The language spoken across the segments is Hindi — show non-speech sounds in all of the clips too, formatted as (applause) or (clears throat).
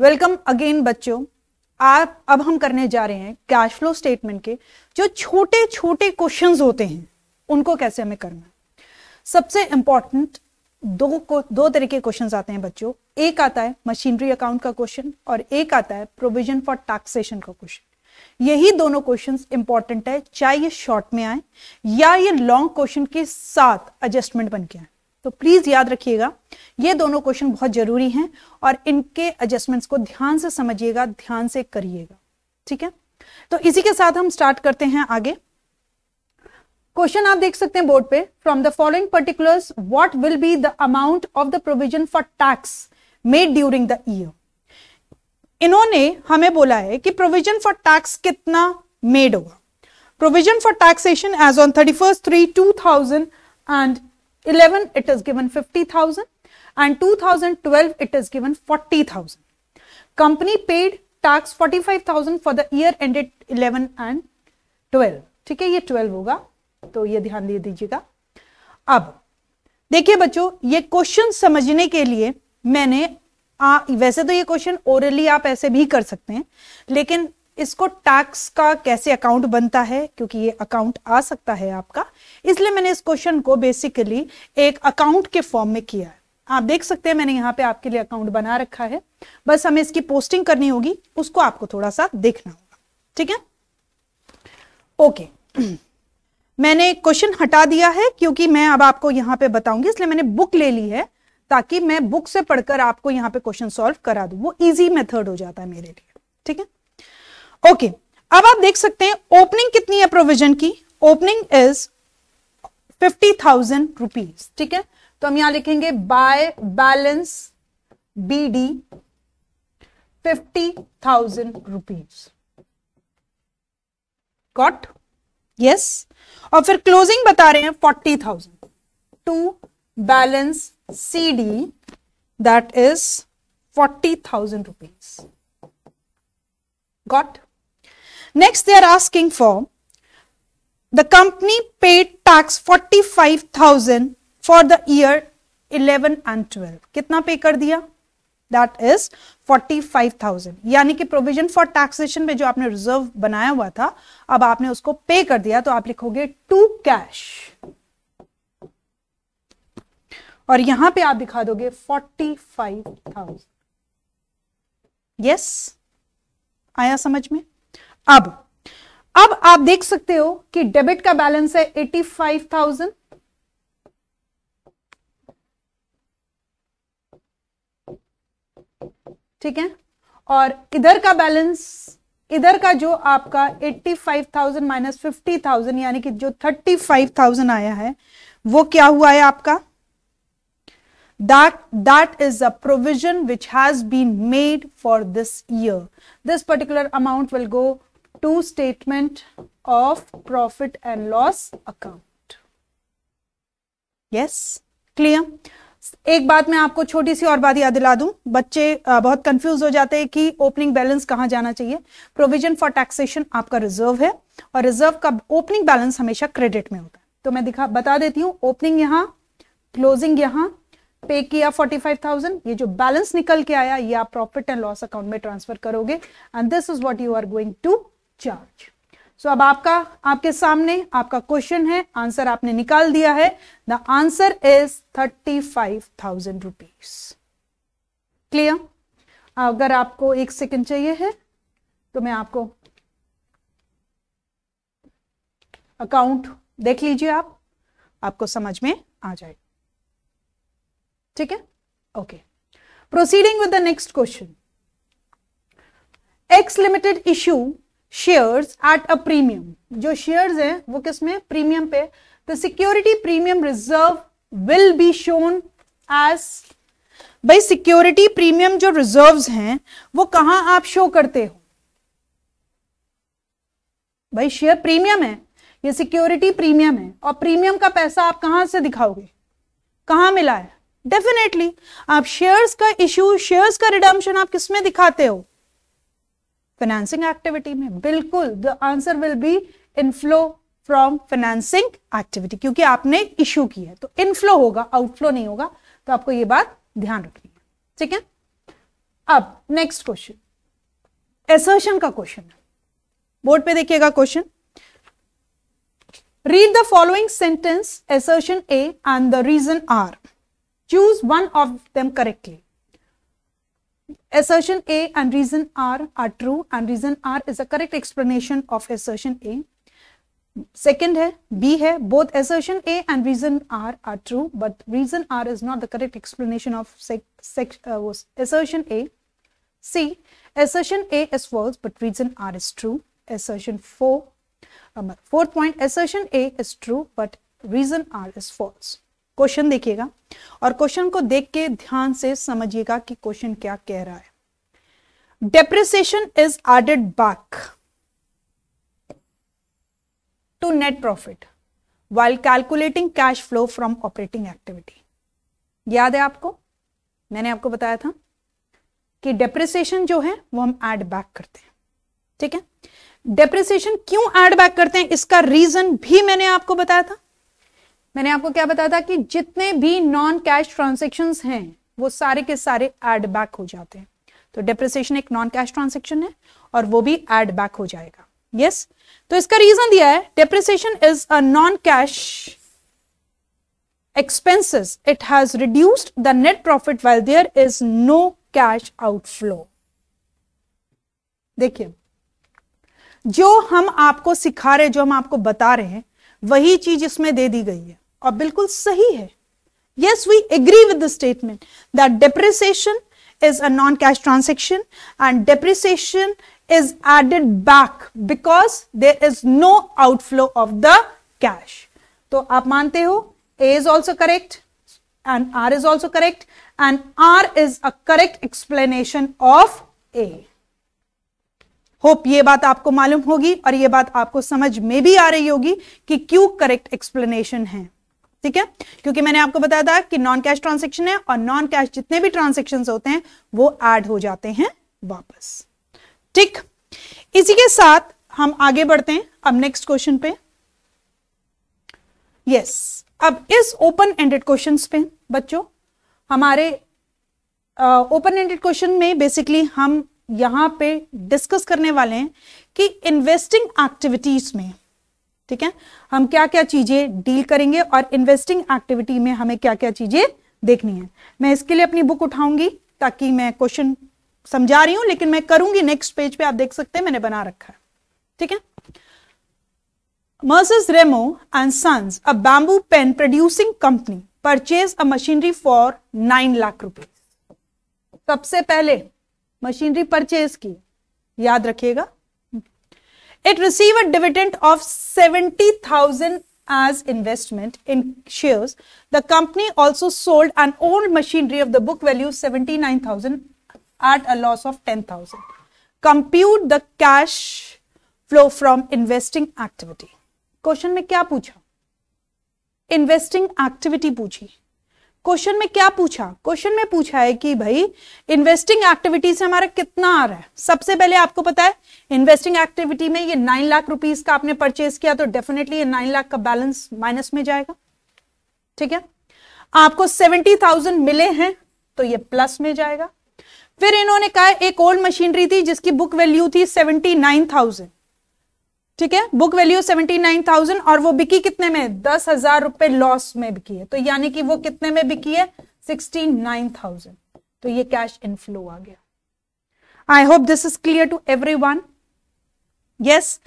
वेलकम अगेन बच्चों आप अब हम करने जा रहे हैं कैश फ्लो स्टेटमेंट के जो छोटे छोटे क्वेश्चंस होते हैं उनको कैसे हमें करना सबसे इंपॉर्टेंट दो को दो तरह के क्वेश्चन आते हैं बच्चों एक आता है मशीनरी अकाउंट का क्वेश्चन और एक आता है प्रोविजन फॉर टैक्सेशन का क्वेश्चन यही दोनों क्वेश्चंस इंपॉर्टेंट है चाहे ये शॉर्ट में आए या ये लॉन्ग क्वेश्चन के साथ एडजस्टमेंट बन के आए तो प्लीज याद रखिएगा ये दोनों क्वेश्चन बहुत जरूरी हैं और इनके एडजस्टमेंट्स को ध्यान से समझिएगा ध्यान से करिएगा ठीक है तो इसी के साथ हम स्टार्ट करते हैं आगे क्वेश्चन आप देख सकते हैं बोर्ड पे from the following particulars what will be the amount of the provision for tax made during the year इन्होंने हमें बोला है कि प्रोविजन फॉर टैक्स कितना मेड होगा provision for taxation as on thirty first three two thousand and 11 it is given 50000 and 2012 it is given 40000 company paid tax 45000 for the year ended 11 and 12 ठीक है ये 12 होगा तो ये ध्यान दे दीजिएगा अब देखिए बच्चों ये क्वेश्चन समझने के लिए मैंने आ, वैसे तो ये क्वेश्चन ओरली आप ऐसे भी कर सकते हैं लेकिन इसको टैक्स का कैसे अकाउंट बनता है क्योंकि ये अकाउंट आ सकता है आपका इसलिए मैंने इस क्वेश्चन को बेसिकली एक अकाउंट के फॉर्म में किया है आप देख सकते हैं मैंने यहाँ पे आपके लिए अकाउंट बना रखा है बस हमें इसकी पोस्टिंग करनी होगी उसको आपको थोड़ा सा देखना होगा ठीक है ओके (clears throat) मैंने क्वेश्चन हटा दिया है क्योंकि मैं अब आपको यहाँ पे बताऊंगी इसलिए मैंने बुक ले ली है ताकि मैं बुक से पढ़कर आपको यहाँ पे क्वेश्चन सॉल्व करा दू वो इजी मेथड हो जाता है मेरे लिए ठीक है ओके okay, अब आप देख सकते हैं ओपनिंग कितनी है प्रोविजन की opening is fifty thousand rupees ठीक है तो हम यहां लिखेंगे by balance B D fifty thousand rupees got yes और फिर क्लोजिंग बता रहे हैं forty thousand to balance C D that is forty thousand rupees got Next, they are asking for the company paid tax 45,000 for the year 11 and 12. कितना पे कर दिया? दैट इज 45,000 यानी कि प्रोविजन फॉर टैक्सेशन में जो आपने रिजर्व बनाया हुआ था अब आपने उसको पे कर दिया तो आप लिखोगे टू कैश और यहां पे आप दिखा दोगे 45,000 यस yes? आया समझ में अब अब आप देख सकते हो कि डेबिट का बैलेंस है एटी फाइव थाउजेंड ठीक है और इधर का बैलेंस इधर का जो आपका eighty five thousand minus fifty thousand यानी कि जो थर्टी फाइव थाउजेंड आया है वो क्या हुआ है आपका that that is a provision which has been made for this year this particular amount will go to statement of profit and loss account yes clear एक बात मैं आपको छोटी सी और बात याद दिला दूं बच्चे बहुत कंफ्यूज हो जाते हैं कि ओपनिंग बैलेंस कहां जाना चाहिए प्रोविजन फॉर टैक्सेशन आपका रिजर्व है और रिजर्व का ओपनिंग बैलेंस हमेशा क्रेडिट में होता है तो मैं दिखा बता देती हूँ ओपनिंग यहां क्लोजिंग यहां पे किया 45,000 ये जो बैलेंस निकल के आया ये आप प्रॉफिट एंड लॉस अकाउंट में ट्रांसफर करोगे and this is what you are going to charge so अब आपका आपके सामने आपका क्वेश्चन है आंसर आपने निकाल दिया है the answer is thirty five thousand rupees clear अगर आपको एक सेकेंड चाहिए है तो मैं आपको अकाउंट देख लीजिए आप आपको समझ में आ जाए ठीक है okay proceeding with the next question X limited issue shares at a premium जो शेयर्स हैं वो किस में प्रीमियम पे the security premium reserve will be shown as भाई सिक्योरिटी प्रीमियम जो रिजर्व्स हैं वो कहां आप शो करते हो भाई शेयर प्रीमियम है ये सिक्योरिटी प्रीमियम है और प्रीमियम का पैसा आप कहां से दिखाओगे कहां मिला है डेफिनेटली आप शेयर्स का इश्यू शेयर्स का रिडम्पशन आप किसमें दिखाते हो फाइनेंसिंग एक्टिविटी में बिल्कुल the answer will be inflow from financing activity क्योंकि आपने इश्यू की है तो इनफ्लो होगा आउटफ्लो नहीं होगा तो आपको ये बात ध्यान रखनी है ठीक है अब नेक्स्ट क्वेश्चन एसर्शन का क्वेश्चन है बोर्ड पे देखिएगा question read the following sentence assertion A and the reason R choose one of them correctly Assertion A and reason R are true and reason R is a correct explanation of assertion A. Second है B है both assertion A and reason R are true but reason R is not the correct explanation of sec, sec, uh, assertion A. C assertion A is false but reason R is true. Assertion 4 um, fourth point assertion A is true but reason R is false. Question देखिएगा और क्वेश्चन को देख के ध्यान से समझिएगा कि क्वेश्चन क्या कह रहा है depreciation is added back to net profit while calculating cash flow from operating activity याद है आपको मैंने आपको बताया था कि डेप्रिसिएशन जो है वो हम एड बैक करते हैं ठीक है डेप्रिसिएशन क्यों एड बैक करते हैं इसका रीजन भी मैंने आपको बताया था मैंने आपको क्या बताया था कि जितने भी नॉन कैश ट्रांजेक्शन हैं वो सारे के सारे एड बैक हो जाते हैं तो डिप्रिसिएशन एक नॉन कैश ट्रांजेक्शन है और वो भी एड बैक हो जाएगा यस yes? तो इसका रीजन दिया है depreciation is a non cash expenses it has reduced the net profit well there is no cash outflow देखिए जो हम आपको सिखा रहे जो हम आपको बता रहे हैं वही चीज इसमें दे दी गई है और बिल्कुल सही है yes we agree with the statement that depreciation is a non cash transaction and depreciation is added back because there is no outflow of the cash तो आप मानते हो A is also correct and R is also correct and R is a correct explanation of A hope ये बात आपको मालूम होगी और ये बात आपको समझ में भी आ रही होगी कि क्यों करेक्ट एक्सप्लेनेशन है ठीक है क्योंकि मैंने आपको बताया था कि नॉन कैश ट्रांसेक्शन है और नॉन कैश जितने भी ट्रांसेक्शन होते हैं वो एड हो जाते हैं वापस ठीक इसी के साथ हम आगे बढ़ते हैं अब नेक्स्ट क्वेश्चन पे यस yes, अब इस ओपन एंडेड क्वेश्चन पे बच्चों हमारे ओपन एंडेड क्वेश्चन में बेसिकली हम यहां पे डिस्कस करने वाले हैं कि इन्वेस्टिंग एक्टिविटीज में ठीक है हम क्या क्या चीजें डील करेंगे और इन्वेस्टिंग एक्टिविटी में हमें क्या क्या चीजें देखनी है मैं इसके लिए अपनी बुक उठाऊंगी ताकि मैं क्वेश्चन समझा रही हूं लेकिन मैं करूंगी नेक्स्ट पेज पे आप देख सकते हैं मैंने बना रखा है ठीक है Messrs Remo and Sons a bamboo pen producing company purchase a machinery for nine lakh rupees सबसे पहले मशीनरी परचेज की याद रखिएगा It received a dividend of 70,000 as investment in shares. The company also sold an old machinery of the book value 79,000 at a loss of 10,000. Compute the cash flow from investing activity. Question: में क्या पूछा Investing activity पूछी क्वेश्चन में क्या पूछा क्वेश्चन में पूछा है कि भाई इन्वेस्टिंग एक्टिविटी से हमारा कितना आ रहा है सबसे पहले आपको पता है इन्वेस्टिंग एक्टिविटी में ये नाइन लाख रुपीज का आपने परचेज किया तो डेफिनेटली ये नाइन लाख का बैलेंस माइनस में जाएगा ठीक है आपको सेवेंटी थाउजेंड मिले हैं तो ये प्लस में जाएगा फिर इन्होंने कहा एक ओल्ड मशीनरी थी जिसकी बुक वैल्यू थी सेवेंटी नाइन थाउजेंड ठीक है book value seventy nine thousand और वो बिकी कितने में दस हजार रुपए लॉस में बिकी है तो यानी कि वो कितने में बिकी है सिक्सटी नाइन थाउजेंड तो ये कैश इनफ्लो आ गया I hope this is clear to everyone yes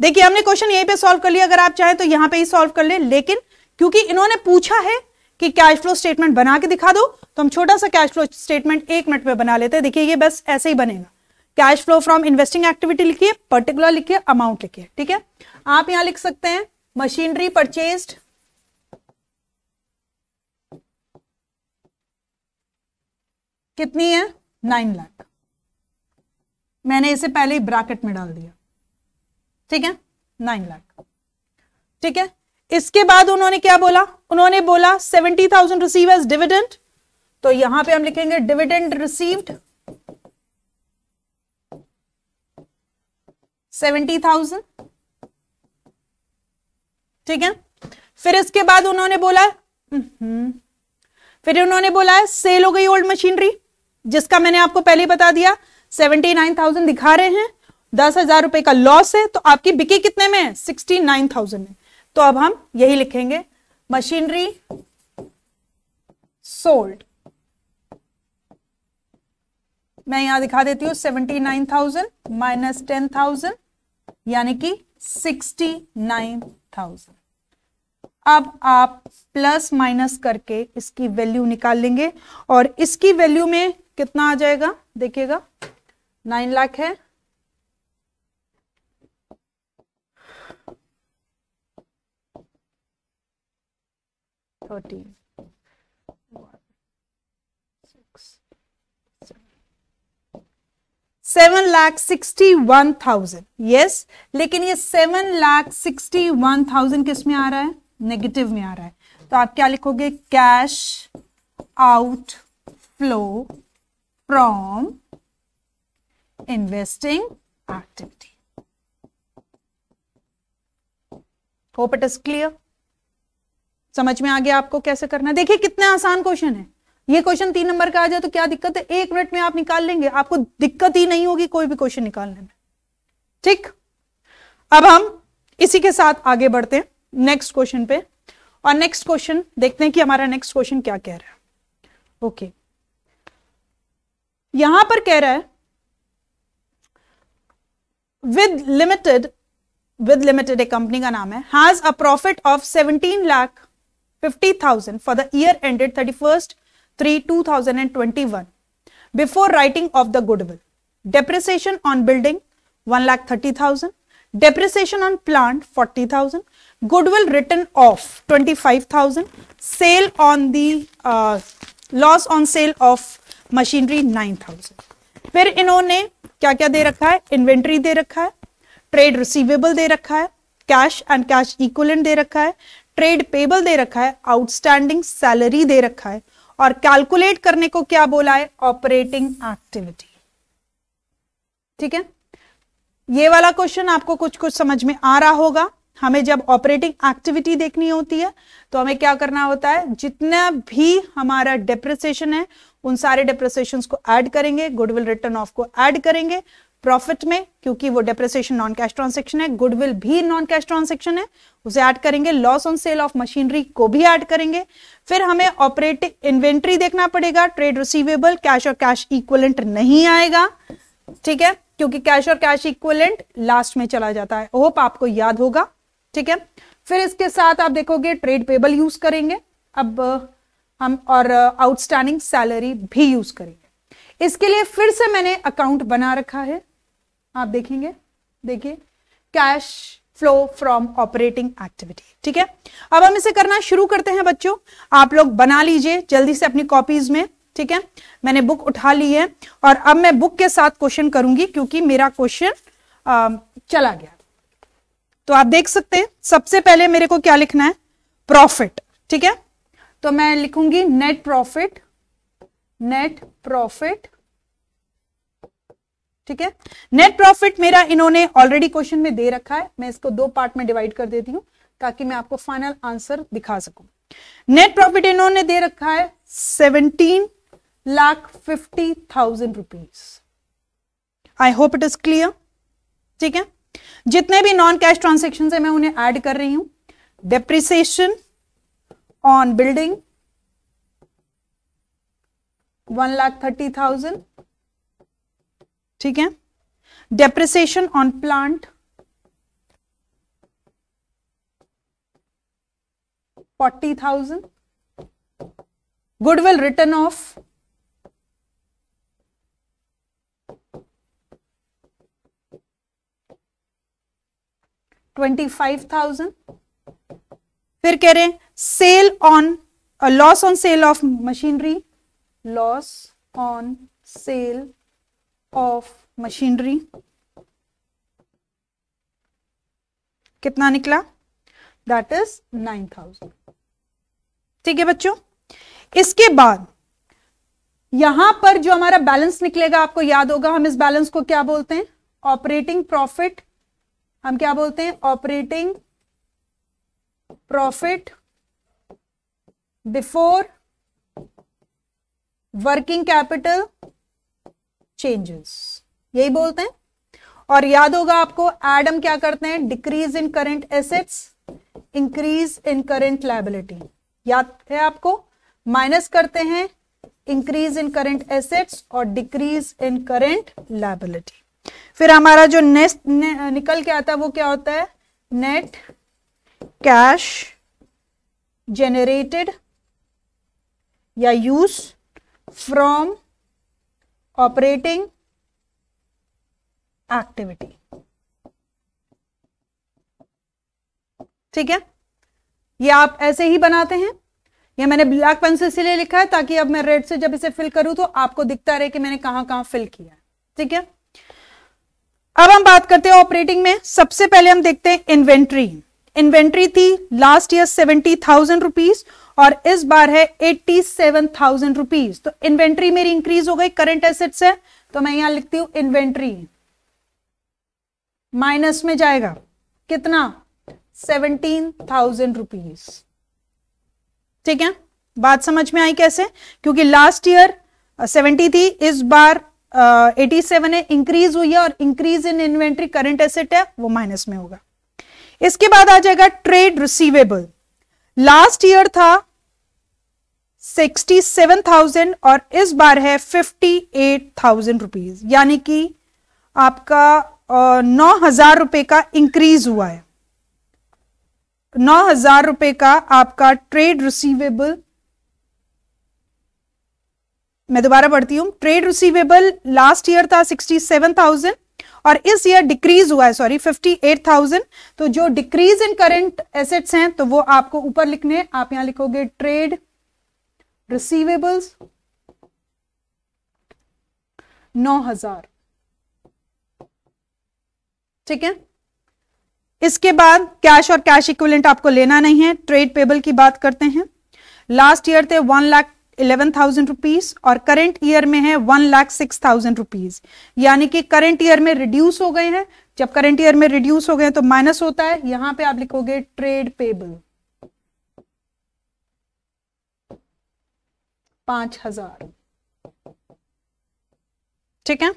देखिए हमने क्वेश्चन यहीं पे सॉल्व कर लिया अगर आप चाहें तो यहां पे ही सॉल्व कर ले, लेकिन क्योंकि इन्होंने पूछा है कि कैश फ्लो स्टेटमेंट बना के दिखा दो तो हम छोटा सा कैश फ्लो स्टेटमेंट एक मिनट में बना लेते हैं देखिए ये बस ऐसे ही बनेगा cash flow from investing activity लिखिए पर्टिकुलर लिखिए अमाउंट लिखिए ठीक है आप यहां लिख सकते हैं मशीनरी परचेस्ड कितनी है नाइन लाख मैंने इसे पहले ही ब्रैकेट में डाल दिया ठीक है नाइन लाख ठीक है इसके बाद उन्होंने क्या बोला उन्होंने बोला seventy thousand receive as dividend तो यहां पे हम लिखेंगे डिविडेंड रिसीव्ड सेवेंटी थाउजेंड ठीक है फिर इसके बाद उन्होंने बोला फिर उन्होंने बोला सेल हो गई ओल्ड मशीनरी जिसका मैंने आपको पहले बता दिया सेवेंटी नाइन थाउजेंड दिखा रहे हैं दस हजार रुपए का लॉस है तो आपकी बिकी कितने में है सिक्सटी नाइन थाउजेंड में तो अब हम यही लिखेंगे मशीनरी सोल्ड मैं यहां दिखा देती हूं seventy nine thousand minus ten thousand यानी कि सिक्सटी नाइन थाउजेंड अब आप प्लस माइनस करके इसकी वैल्यू निकाल लेंगे और इसकी वैल्यू में कितना आ जाएगा देखिएगा नाइन लाख है thirteen seven lakh sixty one thousand yes लेकिन ये seven lakh sixty one thousand किस में आ रहा है नेगेटिव में आ रहा है तो आप क्या लिखोगे cash outflow from investing activity hope it is clear समझ में आ गया आपको कैसे करना देखिए कितना आसान क्वेश्चन है ये क्वेश्चन तीन नंबर का आ जाए तो क्या दिक्कत है एक मिनट में आप निकाल लेंगे आपको दिक्कत ही नहीं होगी कोई भी क्वेश्चन निकालने में ठीक अब हम इसी के साथ आगे बढ़ते हैं नेक्स्ट क्वेश्चन पे और नेक्स्ट क्वेश्चन देखते हैं कि हमारा नेक्स्ट क्वेश्चन क्या कह रहा है ओके okay. यहां पर कह रहा है विद लिमिटेड विद लिमिटेड एक कंपनी का नाम है has a profit of seventeen lakh fifty thousand for the year ended thirty first three two thousand and twenty one before writing off the goodwill depreciation on building one lakh thirty thousand depreciation on plant forty thousand goodwill written off twenty five thousand sale on the loss on sale of machinery nine thousand फिर इन्होंने क्या क्या दे रखा है इन्वेंट्री दे रखा है ट्रेड रिसीवेबल दे रखा है कैश एंड कैश इक्वलेंट दे रखा है ट्रेड पेबल दे रखा है आउटस्टैंडिंग सैलरी दे रखा है और कैलकुलेट करने को क्या बोला है ऑपरेटिंग एक्टिविटी ठीक है ये वाला क्वेश्चन आपको कुछ कुछ समझ में आ रहा होगा हमें जब ऑपरेटिंग एक्टिविटी देखनी होती है तो हमें क्या करना होता है जितना भी हमारा डेप्रिसिएशन है उन सारे डेप्रिसिएशन को ऐड करेंगे गुडविल रिटर्न ऑफ को ऐड करेंगे प्रॉफिट में क्योंकि वो डेप्रेसिएशन नॉन कैश ट्रांसेक्शन है गुडविल भी नॉन कैश ट्रांसेक्शन है उसे ऐड करेंगे loss on sale of machinery को भी ऐड करेंगे फिर हमें ऑपरेटिंग इन्वेंट्री देखना पड़ेगा ट्रेड रिसीवेबल कैश और कैश इक्वलेंट नहीं आएगा ठीक है क्योंकि कैश और कैश इक्वलेंट लास्ट में चला जाता है होप आपको याद होगा ठीक है फिर इसके साथ आप देखोगे ट्रेड पेबल यूज करेंगे अब हम और आउटस्टैंडिंग सैलरी भी यूज करेंगे इसके लिए फिर से मैंने अकाउंट बना रखा है आप देखेंगे देखिए cash flow from operating activity ठीक है अब हम इसे करना शुरू करते हैं बच्चों आप लोग बना लीजिए जल्दी से अपनी कॉपीज में ठीक है मैंने बुक उठा ली है और अब मैं बुक के साथ क्वेश्चन करूंगी क्योंकि मेरा क्वेश्चन चला गया तो आप देख सकते हैं सबसे पहले मेरे को क्या लिखना है प्रॉफिट ठीक है तो मैं लिखूंगी नेट प्रॉफिट नेट प्रॉफिट ठीक है नेट प्रॉफिट मेरा इन्होंने ऑलरेडी क्वेश्चन में दे रखा है मैं इसको दो पार्ट में डिवाइड कर देती हूं ताकि मैं आपको फाइनल आंसर दिखा सकूं नेट प्रॉफिट इन्होंने दे रखा है seventeen lakh fifty thousand rupees I hope it is clear ठीक है जितने भी नॉन कैश ट्रांसेक्शन है मैं उन्हें एड कर रही हूं depreciation on building one lakh thirty thousand ठीक है depreciation on plant forty thousand goodwill written off twenty five thousand फिर कह रहे हैं sale on loss on sale of machinery loss on sale of machinery कितना निकला दैट इज नाइन थाउजेंड ठीक है बच्चों इसके बाद यहां पर जो हमारा बैलेंस निकलेगा आपको याद होगा हम इस बैलेंस को क्या बोलते हैं ऑपरेटिंग प्रॉफिट हम क्या बोलते हैं operating profit before working capital changes यही बोलते हैं और याद होगा आपको एडम क्या करते हैं decrease in current assets increase in current liability याद है आपको माइनस करते हैं इंक्रीज इन करंट एसेट्स और डिक्रीज इन करंट लाइबिलिटी फिर हमारा जो नेक्स्ट ने, निकल के आता है वो क्या होता है नेट कैश जेनरेटेड या यूज from operating activity ठीक है ये आप ऐसे ही बनाते हैं ये मैंने ब्लैक पेन से लिखा है ताकि अब मैं रेड से जब इसे फिल करूं तो आपको दिखता रहे कि मैंने कहां कहां फिल किया है ठीक है अब हम बात करते हैं ऑपरेटिंग में सबसे पहले हम देखते हैं इन्वेंट्री इन्वेंट्री थी last year seventy thousand rupees और इस बार है एट्टी सेवन थाउजेंड रुपीज तो इन्वेंट्री मेरी इंक्रीज हो गई करंट एसेट से तो मैं यहां लिखती हूं इन्वेंट्री माइनस में जाएगा कितना सेवनटीन थाउजेंड रुपीज ठीक है बात समझ में आई कैसे क्योंकि लास्ट ईयर सेवेंटी थी इस बार एटी uh, सेवन है इंक्रीज हुई है और increase in inventory current asset है वो माइनस में होगा इसके बाद आ जाएगा ट्रेड रिसीवेबल लास्ट ईयर था 67,000 और इस बार है 58,000 रुपीस यानी कि आपका नौ हजार रुपए का इंक्रीज हुआ है नौ हजार रुपए का आपका ट्रेड रिसीवेबल मैं दोबारा पढ़ती हूं ट्रेड रिसीवेबल लास्ट ईयर था 67,000 और इस ईयर डिक्रीज हुआ है सॉरी 58,000 तो जो डिक्रीज इन करंट एसेट्स हैं तो वो आपको ऊपर लिखने आप यहां लिखोगे ट्रेड रिसीवेबल्स 9000 ठीक है इसके बाद कैश और कैश इक्विवेलेंट आपको लेना नहीं है ट्रेड पेबल की बात करते हैं लास्ट ईयर थे one lakh eleven thousand rupees और करेंट ईयर में है one lakh six thousand rupees यानी कि करंट ईयर में रिड्यूस हो गए हैं जब करेंट ईयर में रिड्यूस हो गए तो माइनस होता है यहां पे आप लिखोगे ट्रेड पेबल पांच हजार ठीक है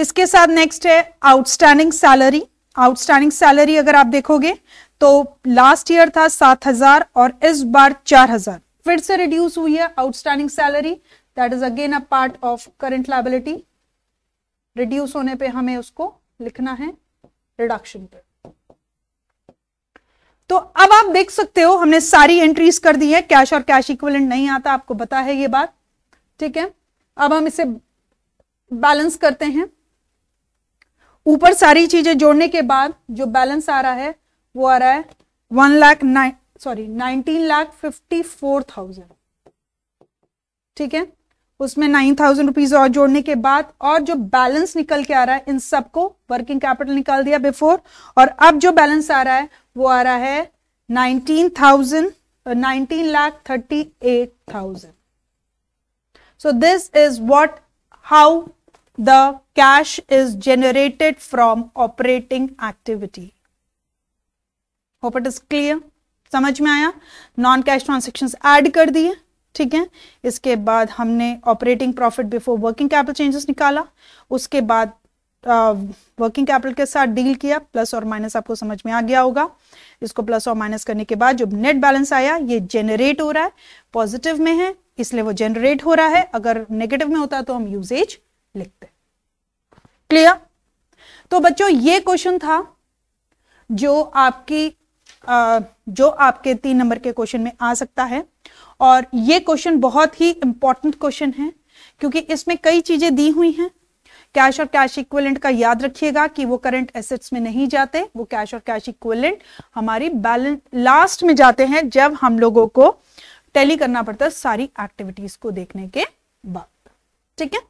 इसके साथ नेक्स्ट है आउटस्टैंडिंग सैलरी आउटस्टैंडिंग सैलरी अगर आप देखोगे तो लास्ट ईयर था सात हजार और इस बार चार हजार फिर से रिड्यूस हुई है outstanding salary that is again a part of current liability reduce होने पे हमें उसको लिखना है रिडक्शन पे तो अब आप देख सकते हो हमने सारी एंट्रीज कर दी है कैश और कैश इक्वलेंट नहीं आता आपको पता है ये बात ठीक है अब हम इसे बैलेंस करते हैं ऊपर सारी चीजें जोड़ने के बाद जो बैलेंस आ रहा है वो आ रहा है one lakh nine sorry nineteen lakh fifty four thousand ठीक है उसमें नाइन थाउजेंड रुपीज और जोड़ने के बाद और जो बैलेंस निकल के आ रहा है इन सबको वर्किंग कैपिटल निकाल दिया बिफोर और अब जो बैलेंस आ रहा है वो आ रहा है nineteen thousand nineteen lakh thirty eight thousand so this is what how the cash is generated from operating activity hope it is clear समझ में आया नॉन कैश ट्रांजेक्शन्स ऐड कर दिए ठीक है इसके बाद हमने operating profit before working capital changes निकाला उसके बाद वर्किंग uh, कैपिटल के साथ डील किया प्लस और माइनस आपको समझ में आ गया होगा इसको प्लस और माइनस करने के बाद जो नेट बैलेंस आया ये जेनरेट हो रहा है पॉजिटिव में है इसलिए वो जेनरेट हो रहा है अगर नेगेटिव में होता तो हम यूजेज लिखते क्लियर तो बच्चों ये क्वेश्चन था जो आपकी जो आपके तीन नंबर के क्वेश्चन में आ सकता है और ये क्वेश्चन बहुत ही इंपॉर्टेंट क्वेश्चन है क्योंकि इसमें कई चीजें दी हुई हैं कैश और कैश इक्वलेंट का याद रखिएगा कि वो करंट एसेट्स में नहीं जाते वो कैश और कैश इक्वलेंट हमारी बैलेंस लास्ट में जाते हैं जब हम लोगों को टैली करना पड़ता है सारी एक्टिविटीज को देखने के बाद ठीक है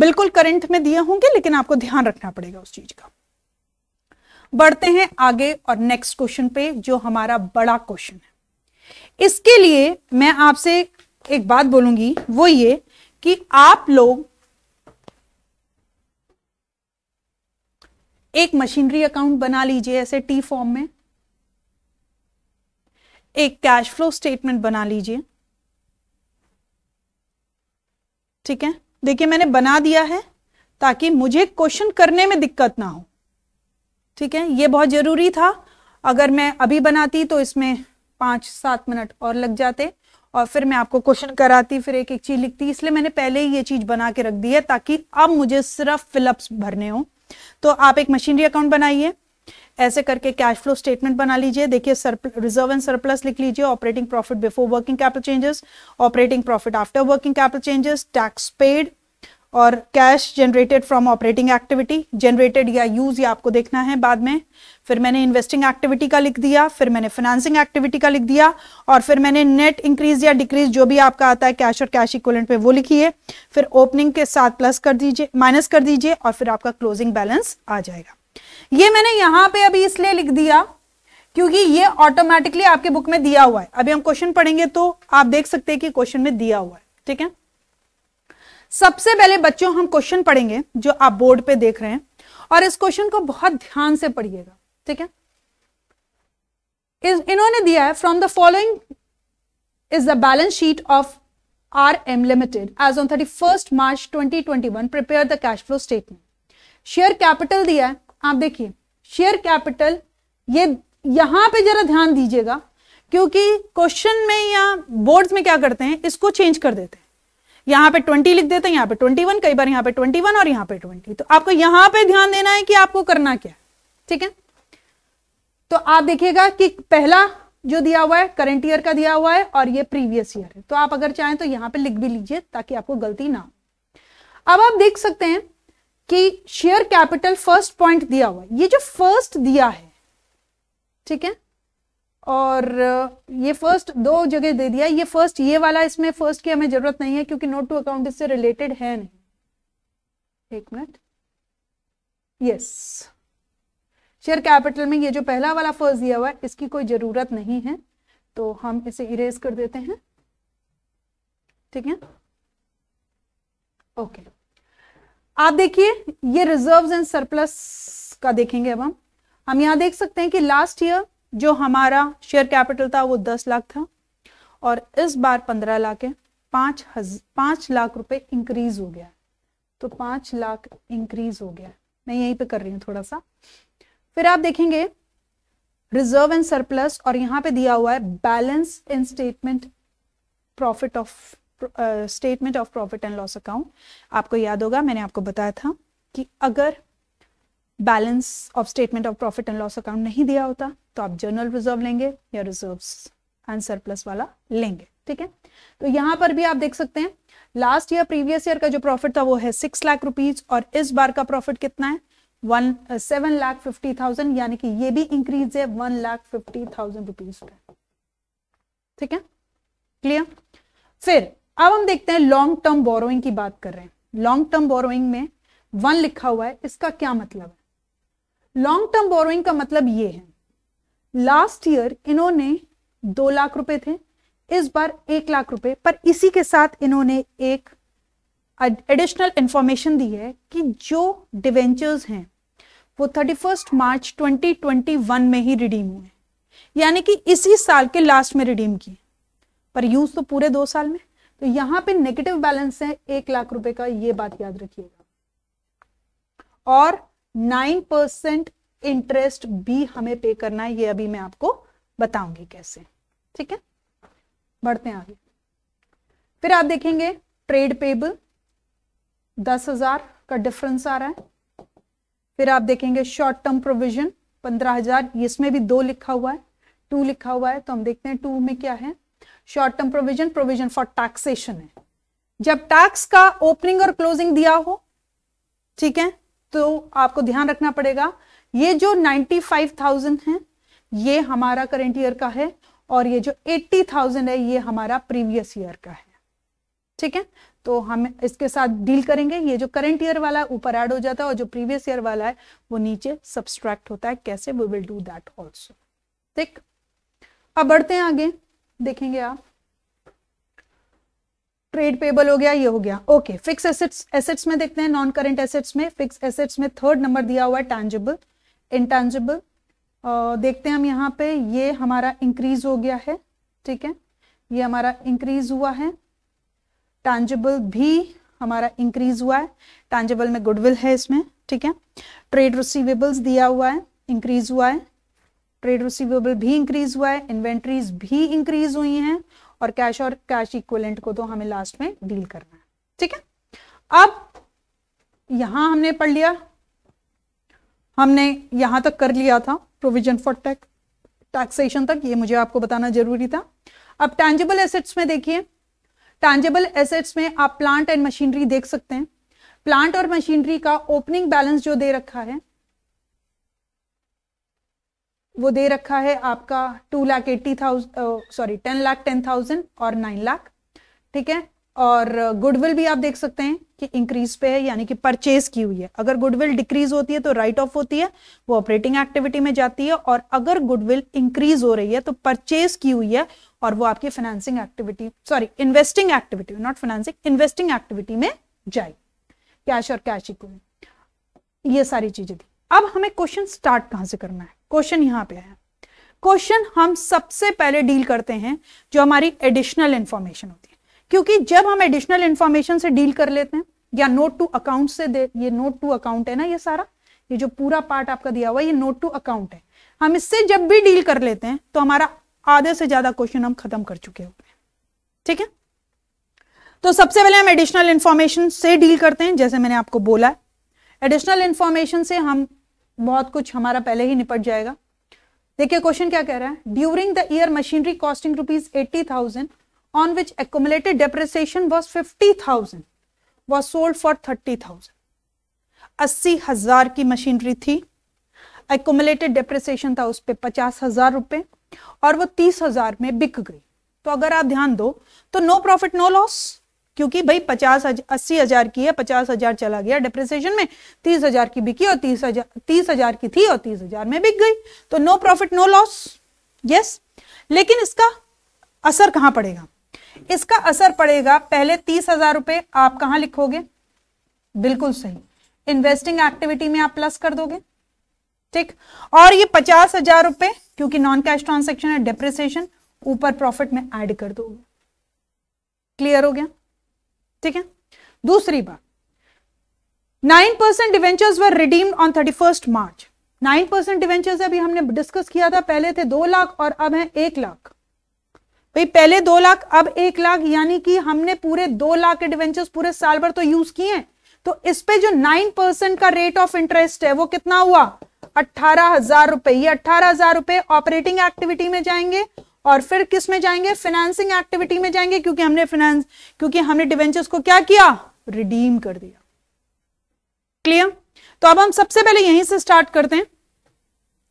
बिल्कुल करंट में दिए होंगे लेकिन आपको ध्यान रखना पड़ेगा उस चीज का बढ़ते हैं आगे और नेक्स्ट क्वेश्चन पे जो हमारा बड़ा क्वेश्चन है इसके लिए मैं आपसे एक बात बोलूंगी वो ये कि आप लोग एक मशीनरी अकाउंट बना लीजिए ऐसे टी फॉर्म में एक कैश फ्लो स्टेटमेंट बना लीजिए ठीक है देखिए मैंने बना दिया है ताकि मुझे क्वेश्चन करने में दिक्कत ना हो ठीक है ये बहुत ज़रूरी था अगर मैं अभी बनाती तो इसमें पाँच सात मिनट और लग जाते और फिर मैं आपको क्वेश्चन कराती फिर एक एक चीज़ लिखती इसलिए मैंने पहले ही ये चीज़ बना के रख दी है ताकि अब मुझे सिर्फ फिलअप्स भरने हो तो आप एक मशीनरी अकाउंट बनाइए ऐसे करके कैश फ्लो स्टेटमेंट बना लीजिए देखिए रिजर्व एंड सरप्लस लिख लीजिए operating profit before working capital changes operating profit after working capital changes tax paid और cash generated from operating activity generated या यूज ये आपको देखना है बाद में फिर मैंने इन्वेस्टिंग एक्टिविटी का लिख दिया फिर मैंने फाइनेंसिंग एक्टिविटी का लिख दिया और फिर मैंने नेट इंक्रीज या डिक्रीज जो भी आपका आता है कैश और कैश इक्वलेंट पे वो लिखिए फिर ओपनिंग के साथ प्लस कर दीजिए माइनस कर दीजिए और फिर आपका क्लोजिंग बैलेंस आ जाएगा ये मैंने यहाँ पे अभी इसलिए लिख दिया क्योंकि ये ऑटोमेटिकली आपके बुक में दिया हुआ है अभी हम क्वेश्चन पढ़ेंगे तो आप देख सकते हैं कि क्वेश्चन में दिया हुआ है ठीक है सबसे पहले बच्चों हम क्वेश्चन पढ़ेंगे जो आप बोर्ड पे देख रहे हैं और इस क्वेश्चन को बहुत ध्यान से पढ़िएगा ठीक है इन्होंने दिया है from the following is the balance sheet of on thirty first March twenty twenty one prepare the cash flow statement share capital दिया है आप देखिए शेयर कैपिटल ये यहां पे जरा ध्यान दीजिएगा क्योंकि क्वेश्चन में या बोर्ड्स में क्या करते हैं इसको चेंज कर देते हैं यहां पे 20 लिख देते हैं यहां पे 21 कई बार यहां पे 21 और यहां पे 20 तो आपको यहां पे ध्यान देना है कि आपको करना क्या है ठीक है तो आप देखिएगा कि पहला जो दिया हुआ है करंट ईयर का दिया हुआ है और ये प्रीवियस ईयर है तो आप अगर चाहें तो यहां पे लिख भी लीजिए ताकि आपको गलती ना अब आप देख सकते हैं कि शेयर कैपिटल फर्स्ट पॉइंट दिया हुआ है ये जो फर्स्ट दिया है ठीक है और ये फर्स्ट दो जगह दे दिया ये फर्स्ट ये वाला इसमें फर्स्ट की हमें जरूरत नहीं है क्योंकि नोट टू अकाउंट इससे रिलेटेड है नहीं एक मिनट यस शेयर कैपिटल में ये जो पहला वाला फर्स्ट दिया हुआ है इसकी कोई जरूरत नहीं है तो हम इसे इरेज कर देते हैं ठीक है ओके आप देखिए ये रिजर्व्स एंड सरप्लस का देखेंगे अब हम हम यहां देख सकते हैं कि लास्ट ईयर जो हमारा शेयर कैपिटल था वो दस लाख था और इस बार पंद्रह लाख है पांच हजार पांच लाख रुपए इंक्रीज हो गया तो पांच लाख इंक्रीज हो गया मैं यहीं पे कर रही हूं थोड़ा सा फिर आप देखेंगे रिजर्व एंड सरप्लस और यहां पे दिया हुआ है balance in statement profit of statement of profit and loss account आपको याद होगा मैंने आपको बताया था कि अगर balance of statement of profit and loss account नहीं दिया होता तो आप जनरल रिजर्व लेंगे या रिजर्व एंड सरप्लस वाला लेंगे ठीक है तो यहां पर भी आप देख सकते हैं लास्ट ईयर प्रीवियस ईयर का जो प्रॉफिट था वो है सिक्स लाख रुपीज और इस बार का प्रॉफिट कितना है one seven lakh fifty thousand यानी कि ये भी इंक्रीज है one lakh fifty thousand rupees पे ठीक है क्लियर फिर अब हम देखते हैं लॉन्ग टर्म बोरोइंग की बात कर रहे हैं लॉन्ग टर्म बोरोइंग में वन लिखा हुआ है इसका क्या मतलब है लॉन्ग टर्म बोरोइंग का मतलब ये है लास्ट ईयर इन्होंने दो लाख रुपए थे इस बार एक लाख रुपए पर इसी के साथ इन्होंने एक एडिशनल इंफॉर्मेशन दी है कि जो डिवेंचर्स हैं वो थर्टी फर्स्ट मार्च 2021 में ही रिडीम हुए यानी कि इसी साल के लास्ट में रिडीम किए पर यूज तो पूरे दो साल में तो यहां पे नेगेटिव बैलेंस है एक लाख रुपए का ये बात याद रखिएगा और नाइन परसेंट इंटरेस्ट भी हमें पे करना है ये अभी मैं आपको बताऊंगी कैसे ठीक है बढ़ते हैं आगे फिर आप देखेंगे ट्रेड पेबल दस हजार का डिफरेंस आ रहा है फिर आप देखेंगे शॉर्ट टर्म प्रोविजन पंद्रह हजार इसमें भी दो लिखा हुआ है टू लिखा हुआ है तो हम देखते हैं टू में क्या है short term provision provision for taxation है जब टैक्स का ओपनिंग और क्लोजिंग दिया हो ठीक है तो आपको ध्यान रखना पड़ेगा ये जो 95,000 है ये हमारा करंट ईयर का है और ये जो 80,000 है ये हमारा प्रीवियस ईयर का है ठीक है तो हम इसके साथ डील करेंगे ये जो करंट ईयर वाला ऊपर ऐड हो जाता है और जो प्रीवियस ईयर वाला है वो नीचे सब्सट्रैक्ट होता है कैसे we will do that also ठीक अब बढ़ते हैं आगे देखेंगे आप ट्रेड पेबल हो गया ये हो गया ओके फिक्स एसेट्स एसेट्स में देखते हैं नॉन करंट एसेट्स में फिक्स एसेट्स में थर्ड नंबर दिया हुआ है टैंजेबल इंटेंजिबल देखते हैं हम यहाँ पे ये हमारा इंक्रीज हो गया है ठीक है ये हमारा इंक्रीज हुआ है टेंजिबल भी हमारा इंक्रीज हुआ है टेंजिबल में गुडविल है इसमें ठीक है ट्रेड रिसीवेबल्स दिया हुआ है इंक्रीज हुआ है ट्रेड रिसीवेबल भी इंक्रीज हुआ है इन्वेंट्रीज भी इंक्रीज हुई हैं और कैश और कैश इक्वलेंट को तो हमें लास्ट में डील करना है ठीक है अब यहां हमने पढ़ लिया हमने यहां तक कर लिया था प्रोविजन फॉर टैक्स टैक्सेशन तक ये मुझे आपको बताना जरूरी था अब टैंजेबल एसेट्स में देखिए टैंजेबल एसेट्स में आप प्लांट एंड मशीनरी देख सकते हैं प्लांट और मशीनरी का ओपनिंग बैलेंस जो दे रखा है वो दे रखा है आपका two lakh eighty thousand sorry ten lakh ten thousand और नाइन लाख ठीक है और गुडविल भी आप देख सकते हैं कि इंक्रीज पे है यानी कि परचेज की हुई है अगर गुडविल डिक्रीज होती है तो राइट ऑफ होती है वो ऑपरेटिंग एक्टिविटी में जाती है और अगर गुडविल इंक्रीज हो रही है तो परचेज की हुई है और वो आपकी financing activity sorry investing activity not financing investing activity में जाए कैश और कैश इक्विपमेंट ये सारी चीजें थी अब हमें क्वेश्चन स्टार्ट कहां से करना है क्वेश्चन यहां पे है क्वेश्चन हम सबसे पहले डील करते हैं जो हमारी एडिशनल इंफॉर्मेशन होती है क्योंकि जब हम एडिशनल इंफॉर्मेशन से डील कर लेते हैं या नोट टू अकाउंट से दे ये नोट टू अकाउंट है ना ये सारा ये जो पूरा पार्ट आपका दिया हुआ ये नोट टू अकाउंट है हम इससे जब भी डील कर लेते हैं तो हमारा आधे से ज्यादा क्वेश्चन हम खत्म कर चुके होते हैं ठीक है तो सबसे पहले हम एडिशनल इंफॉर्मेशन से डील करते हैं जैसे मैंने आपको बोला एडिशनल इंफॉर्मेशन से हम बहुत कुछ हमारा पहले ही निपट जाएगा देखिए क्वेश्चन क्या कह रहा है during the year machinery costing rupees eighty thousand on which accumulated depreciation was 50,000 was sold for 30,000. 80,000 की मशीनरी थी एक्यूमुलेटेड डिप्रिसिएशन था उस पर पचास हजार रुपए और वो तीस हजार में बिक गई तो अगर आप ध्यान दो तो नो प्रॉफिट नो लॉस क्योंकि भाई पचास अस्सी हजार की है पचास हजार चला गया डिप्रिसिएशन में तीस हजार की बिकी और तीस हजार तीस हजार की थी और तीस हजार में बिक गई तो no profit no loss yes लेकिन इसका असर कहां पड़ेगा इसका असर पड़ेगा पहले तीस हजार रुपए आप कहां लिखोगे बिल्कुल सही इन्वेस्टिंग एक्टिविटी में आप प्लस कर दोगे ठीक और ये पचास हजार रुपए क्योंकि नॉन कैश ट्रांसेक्शन है डिप्रिसिएशन ऊपर प्रॉफिट में ऐड कर दोगे क्लियर हो गया ठीक है दूसरी बात nine percent debentures were redeemed on thirty first March nine percent debentures अभी हमने डिस्कस किया था पहले थे दो लाख और अब है एक लाख भाई पहले दो लाख अब एक लाख यानी कि हमने पूरे दो लाख के डिवेंचर पूरे साल भर तो यूज किए हैं तो इस पे जो नाइन परसेंट का रेट ऑफ इंटरेस्ट है वो कितना हुआ अट्ठारह हजार रुपए ये अट्ठारह हजार रुपए ऑपरेटिंग एक्टिविटी में जाएंगे और फिर किस में जाएंगे फाइनेंसिंग एक्टिविटी में जाएंगे क्योंकि हमने फाइनेंस क्योंकि हमने डिवेंचर्स को क्या किया रिडीम कर दिया क्लियर तो अब हम सबसे पहले यहीं से स्टार्ट करते हैं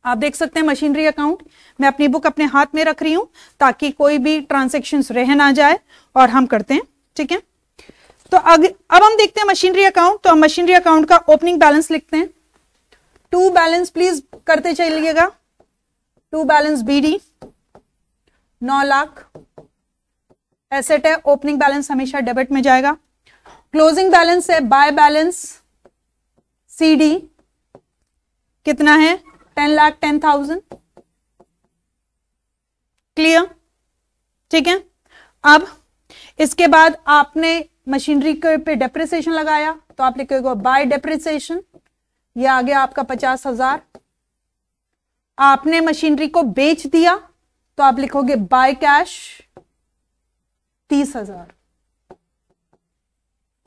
आप देख सकते हैं मशीनरी अकाउंट मैं अपनी बुक अपने हाथ में रख रही हूं ताकि कोई भी ट्रांजेक्शन रह ना जाए और हम करते हैं ठीक है तो अग, अब हम देखते हैं मशीनरी अकाउंट तो हम मशीनरी अकाउंट का ओपनिंग बैलेंस लिखते हैं टू बैलेंस प्लीज करते चलिएगा टू बैलेंस बीडी नौ लाख एसेट है ओपनिंग बैलेंस हमेशा डेबिट में जाएगा क्लोजिंग बैलेंस है बाय बैलेंस सीडी कितना है ten lakh ten thousand clear ठीक है अब इसके बाद आपने मशीनरी के पे डेप्रिसिएशन लगाया तो आप लिखेगा बाय डेप्रिसिएशन ये आ गया आपका पचास हजार आपने मशीनरी को बेच दिया तो आप लिखोगे बाय कैश तीस हजार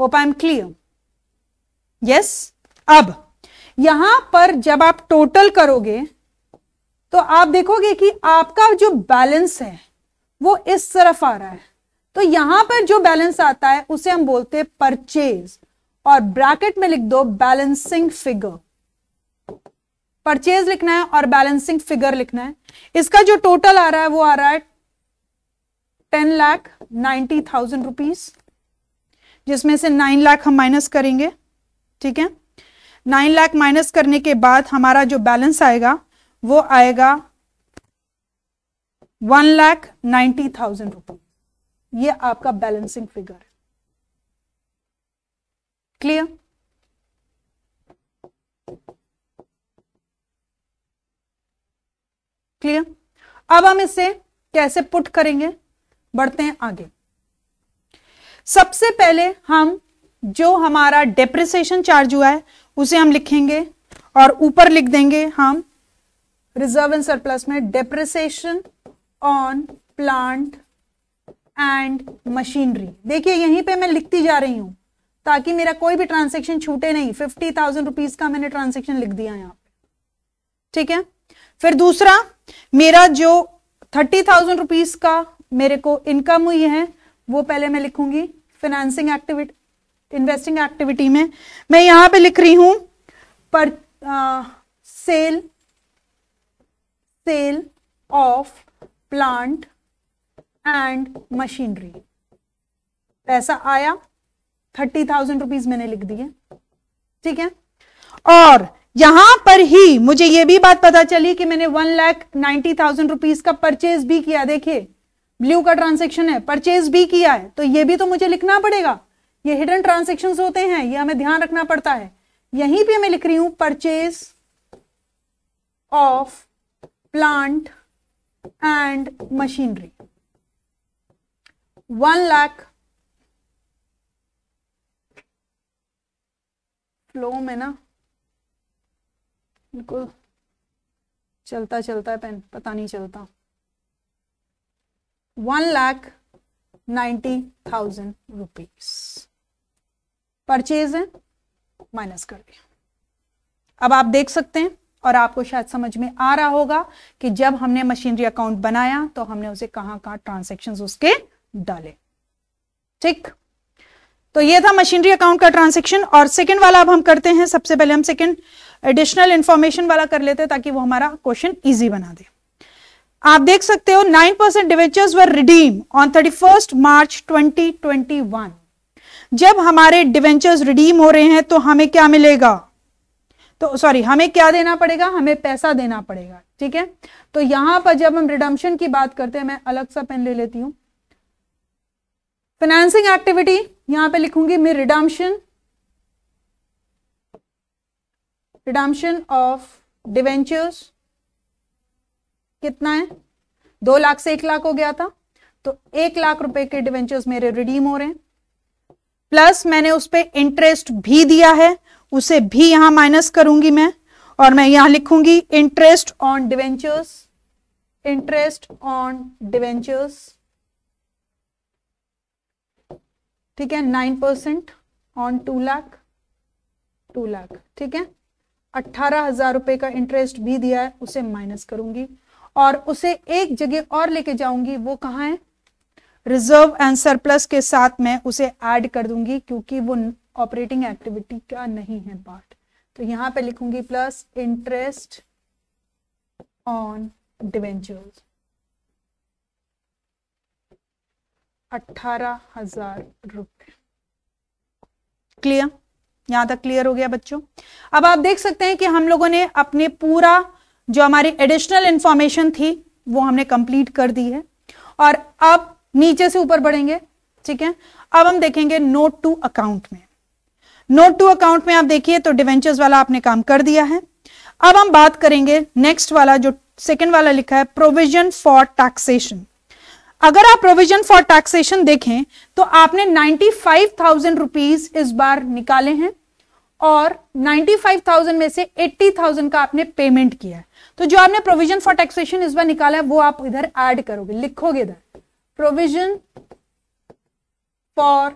hope I am clear yes अब यहां पर जब आप टोटल करोगे तो आप देखोगे कि आपका जो बैलेंस है वो इस तरफ आ रहा है तो यहां पर जो बैलेंस आता है उसे हम बोलते हैं परचेज और ब्रैकेट में लिख दो बैलेंसिंग फिगर परचेज लिखना है और बैलेंसिंग फिगर लिखना है इसका जो टोटल आ रहा है वो आ रहा है ten lakh ninety thousand rupees जिसमें से नाइन लाख हम माइनस करेंगे ठीक है नाइन लाख माइनस करने के बाद हमारा जो बैलेंस आएगा वो आएगा one lakh ninety thousand rupees ये आपका बैलेंसिंग फिगर है क्लियर क्लियर अब हम इसे कैसे पुट करेंगे बढ़ते हैं आगे सबसे पहले हम जो हमारा डेप्रिसिएशन चार्ज हुआ है उसे हम लिखेंगे और ऊपर लिख देंगे हम रिजर्व एंड सरप्लस में depreciation on plant and machinery देखिए यहीं पे मैं लिखती जा रही हूं ताकि मेरा कोई भी ट्रांसेक्शन छूटे नहीं फिफ्टी थाउजेंड रुपीज का मैंने ट्रांसेक्शन लिख दिया यहां पे ठीक है फिर दूसरा मेरा जो थर्टी थाउजेंड रुपीज का मेरे को इनकम हुई है वो पहले मैं लिखूंगी फाइनेंसिंग एक्टिविटी इन्वेस्टिंग एक्टिविटी में मैं यहां पे लिख रही हूं पर sale sale of plant and machinery पैसा आया थर्टी थाउजेंड रुपीज मैंने लिख दिए ठीक है और यहां पर ही मुझे यह भी बात पता चली कि मैंने one lakh ninety thousand rupees का परचेज भी किया देखिए ब्लू का ट्रांजेक्शन है परचेज भी किया है तो यह भी तो मुझे लिखना पड़ेगा ये हिडन ट्रांजेक्शन होते हैं ये हमें ध्यान रखना पड़ता है यहीं पे मैं लिख रही हूं purchase of plant and machinery one lakh flow में ना बिल्कुल चलता चलता है पेन पता नहीं चलता one lakh ninety thousand rupees purchase है माइनस कर दिया अब आप देख सकते हैं और आपको शायद समझ में आ रहा होगा कि जब हमने मशीनरी अकाउंट बनाया तो हमने उसे कहां कहां ट्रांसेक्शंस उसके डाले ठीक तो ये था मशीनरी अकाउंट का ट्रांसेक्शन और सेकंड वाला अब हम करते हैं सबसे पहले हम सेकंड एडिशनल इंफॉर्मेशन वाला कर लेते हैं ताकि वो हमारा क्वेश्चन इजी बना दे आप देख सकते हो nine percent debentures were redeem on thirty first March twenty जब हमारे डिवेंचर्स रिडीम हो रहे हैं तो हमें क्या मिलेगा तो सॉरी हमें क्या देना पड़ेगा हमें पैसा देना पड़ेगा ठीक है तो यहां पर जब हम रिडम्शन की बात करते हैं मैं अलग सा पेन ले लेती हूं फाइनेंसिंग एक्टिविटी यहां पे लिखूंगी मैं रिडम्शन रिडम्शन ऑफ डिवेंचर्स कितना है दो लाख से एक लाख हो गया था तो एक लाख रुपए के डिवेंचर्स मेरे रिडीम हो रहे हैं प्लस मैंने उस पर इंटरेस्ट भी दिया है उसे भी यहां माइनस करूंगी मैं और मैं यहां लिखूंगी interest on debentures interest on debentures ठीक है nine percent on two lakh two lakh ठीक है अट्ठारह हजार रुपए का इंटरेस्ट भी दिया है उसे माइनस करूंगी और उसे एक जगह और लेके जाऊंगी वो कहा है रिजर्व एंड सरप्लस के साथ मैं उसे ऐड कर दूंगी क्योंकि वो ऑपरेटिंग एक्टिविटी का नहीं है पार्ट तो यहां पे लिखूंगी प्लस इंटरेस्ट ऑन डिवेंचर्स अठारह हजार रुपये क्लियर यहां तक क्लियर हो गया बच्चों अब आप देख सकते हैं कि हम लोगों ने अपने पूरा जो हमारी एडिशनल इंफॉर्मेशन थी वो हमने कंप्लीट कर दी है और अब नीचे से ऊपर बढ़ेंगे ठीक है अब हम देखेंगे नोट टू अकाउंट में नोट टू अकाउंट में आप देखिए तो डिवेंचर्स वाला आपने काम कर दिया है अब हम बात करेंगे नेक्स्ट वाला जो सेकंड वाला लिखा है प्रोविजन फॉर टैक्सेशन अगर आप प्रोविजन फॉर टैक्सेशन देखें तो आपने नाइन्टी फाइव थाउजेंड रुपीज इस बार निकाले हैं और 95,000 में से 80,000 का आपने पेमेंट किया है तो जो आपने प्रोविजन फॉर टैक्सेशन इस बार निकाला है वो आप इधर ऐड करोगे लिखोगे इधर प्रोविजन फॉर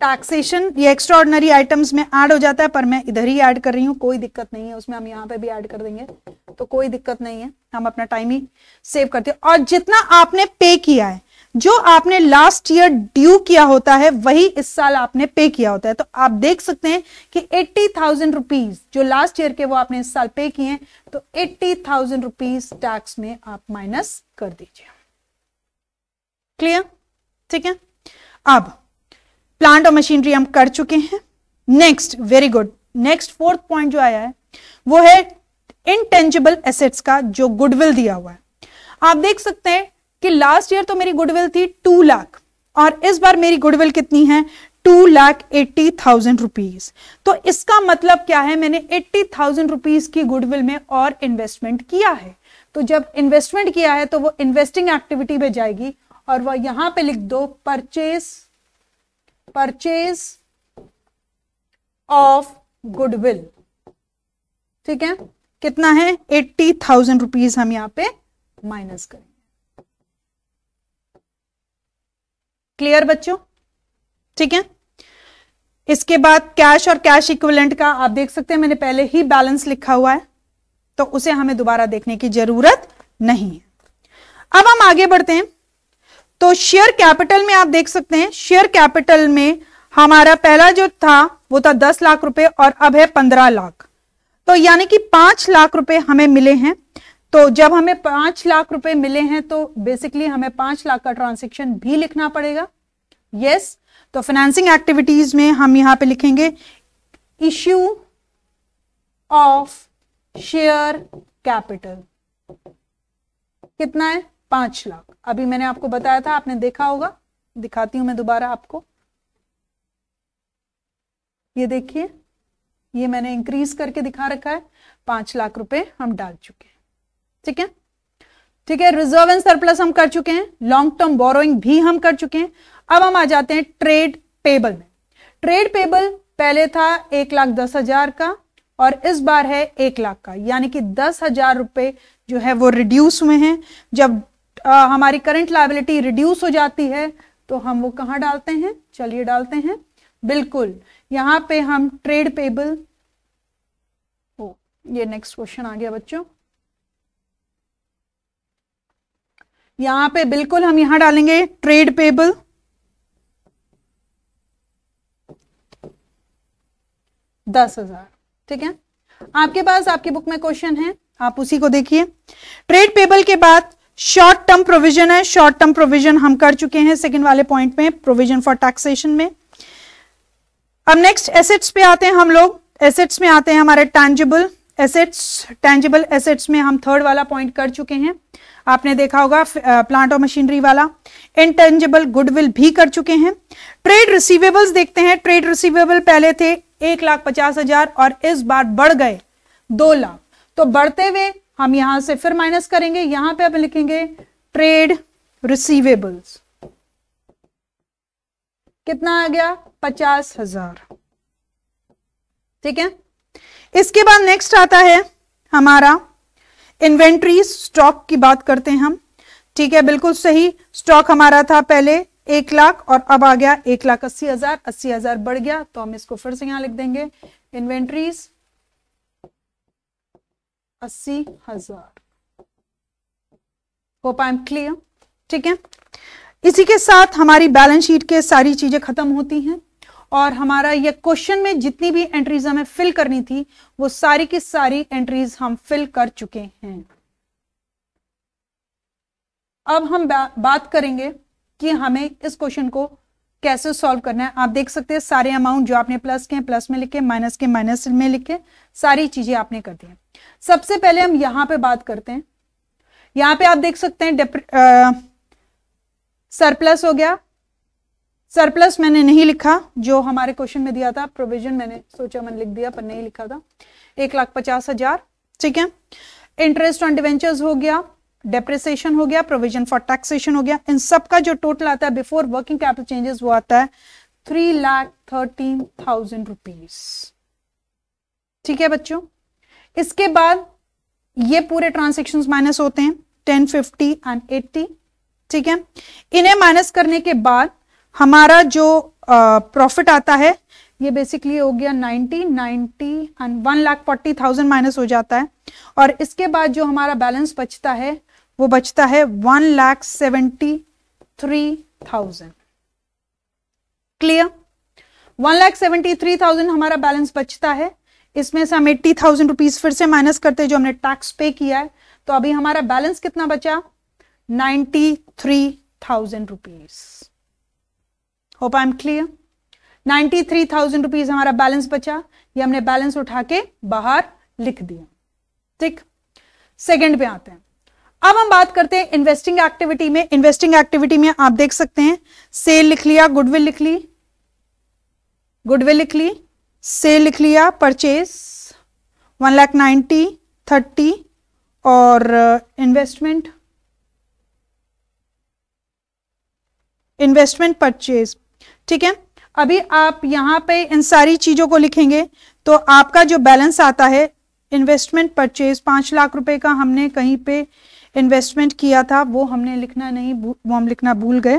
टैक्सेशन ये एक्स्ट्रॉर्डनरी आइटम्स में ऐड हो जाता है पर मैं इधर ही ऐड कर रही हूँ कोई दिक्कत नहीं है उसमें हम यहाँ पे भी ऐड कर देंगे तो कोई दिक्कत नहीं है हम अपना टाइम ही सेव करते हैं और जितना आपने पे किया है जो आपने लास्ट ईयर ड्यू किया होता है वही इस साल आपने पे किया होता है तो आप देख सकते हैं कि एट्टी थाउजेंड रुपीज जो लास्ट ईयर के वो आपने इस साल पे किए तो एट्टी थाउजेंड रुपीज टैक्स में आप माइनस कर दीजिए क्लियर ठीक है अब प्लांट और मशीनरी हम कर चुके हैं next very good next fourth point जो आया है वो है इनटेंजिबल एसेट्स का जो गुडविल दिया हुआ है आप देख सकते हैं कि लास्ट ईयर तो मेरी गुडविल थी टू लाख और इस बार मेरी गुडविल कितनी है two lakh eighty thousand rupees तो इसका मतलब क्या है मैंने एट्टी थाउजेंड रुपीज की गुडविल में और इन्वेस्टमेंट किया है तो जब इन्वेस्टमेंट किया है तो वो इन्वेस्टिंग एक्टिविटी में जाएगी और वह यहां पे लिख दो परचेज परचेज ऑफ गुडविल ठीक है कितना है एट्टी थाउजेंड रुपीज हम यहां पे माइनस करेंगे क्लियर बच्चों ठीक है इसके बाद कैश और कैश इक्विवेलेंट का आप देख सकते हैं मैंने पहले ही बैलेंस लिखा हुआ है तो उसे हमें दोबारा देखने की जरूरत नहीं है अब हम आगे बढ़ते हैं तो शेयर कैपिटल में आप देख सकते हैं शेयर कैपिटल में हमारा पहला जो था वो था दस लाख रुपए और अब है पंद्रह लाख तो यानी कि पांच लाख रुपए हमें मिले हैं तो जब हमें पांच लाख रुपए मिले हैं तो बेसिकली हमें पांच लाख का ट्रांसेक्शन भी लिखना पड़ेगा यस yes, तो फाइनेंसिंग एक्टिविटीज में हम यहां पे लिखेंगे इश्यू ऑफ शेयर कैपिटल कितना है पांच लाख अभी मैंने आपको बताया था आपने देखा होगा दिखाती हूं मैं दोबारा आपको ये देखिए ये मैंने इंक्रीज करके दिखा रखा है पांच लाख रुपए हम डाल चुके हैं ठीक है ठीक है रिजर्व एंड सरप्लस हम कर चुके हैं लॉन्ग टर्म बोरोइंग भी हम कर चुके हैं अब हम आ जाते हैं ट्रेड पेबल में ट्रेड पेबल पहले था एक लाख दस हजार का और इस बार है एक लाख का यानी कि दस हजार रुपए जो है वो रिड्यूस हुए हैं जब हमारी करंट लाइबिलिटी रिड्यूस हो जाती है तो हम वो कहाँ डालते हैं चलिए डालते हैं बिल्कुल यहाँ पे हम ट्रेड पेबल ओ ये नेक्स्ट क्वेश्चन आ गया बच्चों यहाँ पे बिल्कुल हम यहां डालेंगे ट्रेड पेबल दस हजार ठीक है आपके पास आपकी बुक में क्वेश्चन है आप उसी को देखिए ट्रेड पेबल के बाद शॉर्ट टर्म प्रोविजन है शॉर्ट टर्म प्रोविजन हम कर चुके हैं सेकंड वाले पॉइंट में प्रोविजन फॉर टैक्सेशन में अब नेक्स्ट एसेट्स पे आते हैं हम लोग एसेट्स में आते हैं हमारे टैंजिबल एसेट्स टैंजिबल एसेट्स में हम थर्ड वाला पॉइंट कर चुके हैं आपने देखा होगा प्लांट और मशीनरी वाला इनटेंजिबल गुडविल भी कर चुके हैं ट्रेड रिसीवेबल्स देखते हैं ट्रेड रिसीवेबल पहले थे एक लाख पचास हजार और इस बार बढ़ गए दो लाख तो बढ़ते हुए हम यहां से फिर माइनस करेंगे यहां पे अब लिखेंगे ट्रेड रिसीवेबल्स कितना आ गया पचास हजार ठीक है इसके बाद नेक्स्ट आता है हमारा इन्वेंट्री स्टॉक की बात करते हैं हम ठीक है बिल्कुल सही स्टॉक हमारा था पहले एक लाख और अब आ गया एक लाख अस्सी हजार अस्सी हजार बढ़ गया तो हम इसको फिर से यहां लिख देंगे इन्वेंट्रीज अस्सी हजार होप आई एम क्लियर ठीक है इसी के साथ हमारी बैलेंस शीट के सारी चीजें खत्म होती हैं और हमारा ये क्वेश्चन में जितनी भी एंट्रीज हमें फिल करनी थी वो सारी की सारी एंट्रीज हम फिल कर चुके हैं अब हम बा, बात करेंगे कि हमें इस क्वेश्चन को कैसे सॉल्व करना है आप देख सकते हैं सारे अमाउंट जो आपने प्लस के हैं प्लस में लिखे माइनस के माइनस में लिखे सारी चीजें आपने कर दी सबसे पहले हम यहां पे बात करते हैं यहां पे आप देख सकते हैं सरप्लस हो गया सरप्लस मैंने नहीं लिखा जो हमारे क्वेश्चन में दिया था प्रोविजन मैंने सोचा मैंने लिख दिया पर नहीं लिखा था एक लाख पचास हजार ठीक है इंटरेस्ट ऑन डिवेंचर्स हो गया डेप्रिसिएशन हो गया प्रोविजन फॉर टैक्सेशन हो गया इन सब का जो टोटल आता है बिफोर वर्किंग कैपिटल चेंजेस वो आता है three lakh thirteen thousand rupees ठीक है बच्चों इसके बाद ये पूरे ट्रांसेक्शंस माइनस होते हैं टेन फिफ्टी एंड एट्टी ठीक है इन्हें माइनस करने के बाद हमारा जो प्रॉफिट आता है ये बेसिकली हो गया ninety ninety and one lakh forty thousand minus हो जाता है और इसके बाद जो हमारा बैलेंस बचता है वो बचता है one lakh seventy three thousand clear one lakh seventy three thousand हमारा बैलेंस बचता है इसमें से हम एट्टी थाउजेंड रुपीज फिर से माइनस करते हैं जो हमने टैक्स पे किया है तो अभी हमारा बैलेंस कितना बचा ninety three thousand rupees hope I am clear ninety three thousand rupees हमारा बैलेंस बचा ये हमने बैलेंस उठा के बाहर लिख दिया ठीक सेकेंड पे आते हैं अब हम बात करते हैं इन्वेस्टिंग एक्टिविटी में इन्वेस्टिंग एक्टिविटी में आप देख सकते हैं सेल लिख लिया गुडविल लिख ली गुडविल लिख ली सेल लिख लिया purchase one lakh ninety thirty और इन्वेस्टमेंट इन्वेस्टमेंट परचेज ठीक है अभी आप यहां पे इन सारी चीजों को लिखेंगे तो आपका जो बैलेंस आता है इन्वेस्टमेंट परचेज पांच लाख रुपए का हमने कहीं पे इन्वेस्टमेंट किया था वो हमने लिखना नहीं वो हम लिखना भूल गए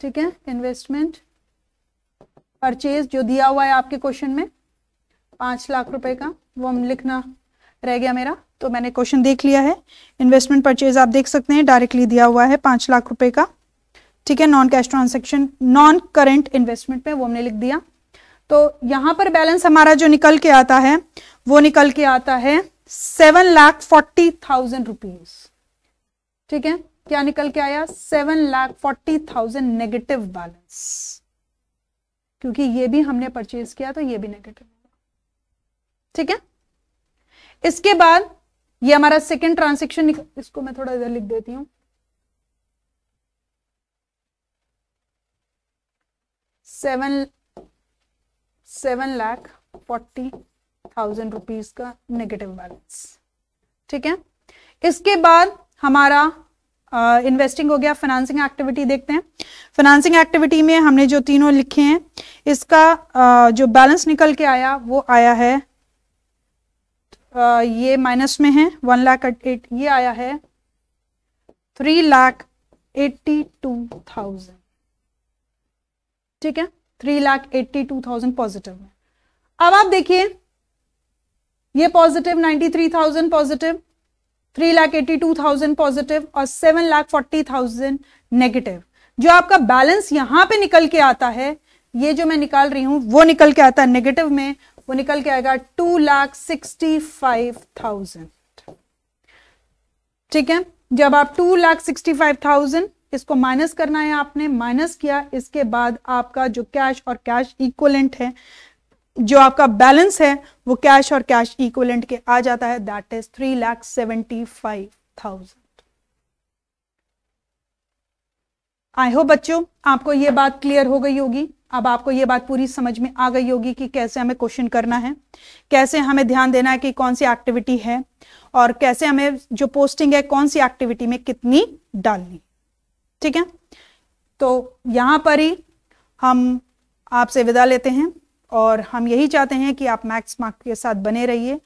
ठीक है इन्वेस्टमेंट परचेज जो दिया हुआ है आपके क्वेश्चन में पाँच लाख रुपए का वो हम लिखना रह गया मेरा तो मैंने क्वेश्चन देख लिया है इन्वेस्टमेंट परचेज आप देख सकते हैं डायरेक्टली दिया हुआ है पाँच लाख रुपए का ठीक है non cash transaction non current investment में वो हमने लिख दिया तो यहाँ पर बैलेंस हमारा जो निकल के आता है वो निकल के आता है seven lakh forty thousand rupees ठीक है क्या निकल के आया seven lakh forty thousand negative balance क्योंकि ये भी हमने परचेज किया तो ये भी नेगेटिव ठीक है इसके बाद ये हमारा सेकेंड ट्रांसेक्शन इसको मैं थोड़ा इधर लिख देती हूं seven seven lakh forty thousand rupees का नेगेटिव बैलेंस ठीक है इसके बाद हमारा इन्वेस्टिंग uh, हो गया फाइनेंसिंग एक्टिविटी देखते हैं फाइनेंसिंग एक्टिविटी में हमने जो तीनों लिखे हैं इसका uh, जो बैलेंस निकल के आया वो आया है uh, ये माइनस में है वन लाख एट ये आया है three lakh eighty two thousand ठीक है three lakh eighty two thousand positive में अब आप देखिए ये पॉजिटिव 93,000 पॉजिटिव 3,82,000 पॉजिटिव और 7,40,000 नेगेटिव जो आपका बैलेंस यहां पे निकल के आता है ये जो मैं निकाल रही हूं वो निकल के आता है नेगेटिव में वो निकल के आएगा two lakh sixty five thousand ठीक है जब आप two lakh sixty five thousand इसको माइनस करना है आपने माइनस किया इसके बाद आपका जो कैश और कैश इक्वलेंट है जो आपका बैलेंस है वो कैश और कैश इक्वलेंट के आ जाता है that is three lakh seventy five thousand I hope बच्चों आपको ये बात क्लियर हो गई होगी अब आपको ये बात पूरी समझ में आ गई होगी कि कैसे हमें क्वेश्चन करना है कैसे हमें ध्यान देना है कि कौन सी एक्टिविटी है और कैसे हमें जो पोस्टिंग है कौन सी एक्टिविटी में कितनी डालनी ठीक है तो यहां पर ही हम आपसे विदा लेते हैं और हम यही चाहते हैं कि आप मैक्स मार्क के साथ बने रहिए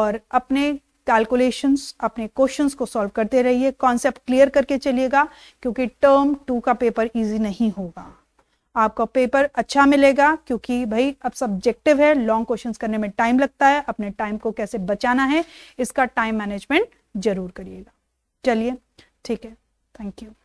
और अपने कैलकुलेशंस अपने क्वेश्चंस को सॉल्व करते रहिए कॉन्सेप्ट क्लियर करके चलिएगा क्योंकि टर्म टू का पेपर इजी नहीं होगा आपका पेपर अच्छा मिलेगा क्योंकि भाई अब सब्जेक्टिव है लॉन्ग क्वेश्चंस करने में टाइम लगता है अपने टाइम को कैसे बचाना है इसका टाइम मैनेजमेंट जरूर करिएगा चलिए ठीक है थैंक यू